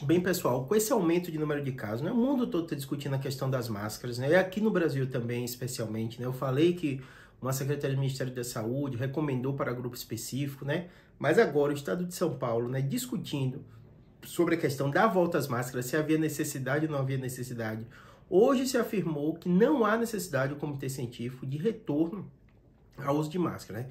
Bem, pessoal, com esse aumento de número de casos, né, o mundo todo está discutindo a questão das máscaras, né, e aqui no Brasil também, especialmente. Né, eu falei que uma secretária do Ministério da Saúde recomendou para grupo específico, né, mas agora o Estado de São Paulo né, discutindo sobre a questão da volta às máscaras, se havia necessidade ou não havia necessidade. Hoje se afirmou que não há necessidade do Comitê Científico de retorno ao uso de máscara. Né?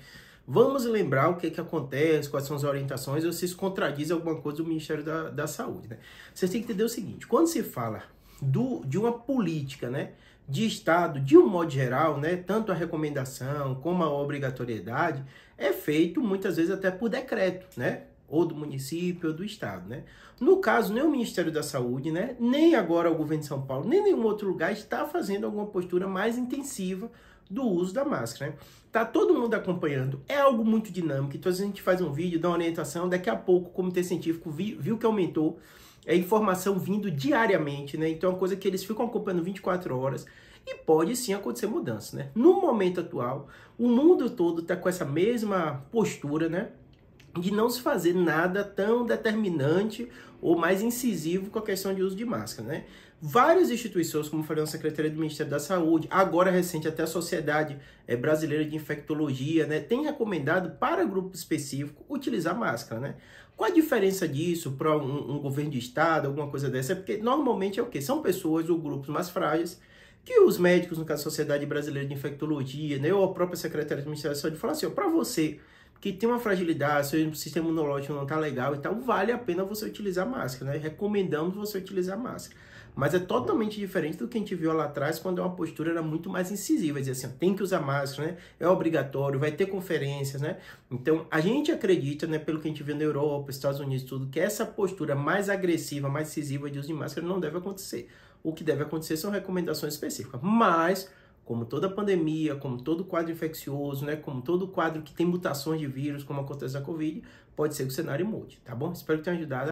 Vamos lembrar o que, que acontece, quais são as orientações, ou se isso contradiz alguma coisa do Ministério da, da Saúde. Né? Você tem que entender o seguinte: quando se fala do, de uma política né, de Estado, de um modo geral, né, tanto a recomendação como a obrigatoriedade, é feito muitas vezes até por decreto. Né? ou do município ou do estado, né? No caso, nem o Ministério da Saúde, né, nem agora o governo de São Paulo, nem nenhum outro lugar está fazendo alguma postura mais intensiva do uso da máscara. Né? Tá todo mundo acompanhando. É algo muito dinâmico. Então a gente faz um vídeo, dá uma orientação, daqui a pouco o comitê científico viu, viu que aumentou é informação vindo diariamente, né? Então é uma coisa que eles ficam acompanhando 24 horas e pode sim acontecer mudança, né? No momento atual, o mundo todo está com essa mesma postura, né? de não se fazer nada tão determinante ou mais incisivo com a questão de uso de máscara, né? Várias instituições, como falei, a Secretaria do Ministério da Saúde, agora recente até a Sociedade eh, Brasileira de Infectologia, né, tem recomendado para grupo específico utilizar máscara, né? Qual a diferença disso para um, um, governo de estado, alguma coisa dessa? É porque normalmente é o quê? São pessoas ou grupos mais frágeis que os médicos, no caso a Sociedade Brasileira de Infectologia, né, ou a própria Secretaria do Ministério da Saúde, falam assim, para você que tem uma fragilidade, seu sistema imunológico não está legal e tal, vale a pena você utilizar máscara, né? Recomendamos você utilizar máscara. Mas é totalmente diferente do que a gente viu lá atrás, quando é uma postura era muito mais incisiva, dizia assim, tem que usar máscara, né? É obrigatório, vai ter conferências, né? Então, a gente acredita, né, pelo que a gente vê na Europa, Estados Unidos, tudo, que essa postura mais agressiva, mais incisiva de uso de máscara não deve acontecer. O que deve acontecer são recomendações específicas. Mas como toda pandemia, como todo quadro infeccioso, né, como todo quadro que tem mutações de vírus, como acontece a Covid, pode ser que o cenário mude, tá bom? Espero que tenha ajudado.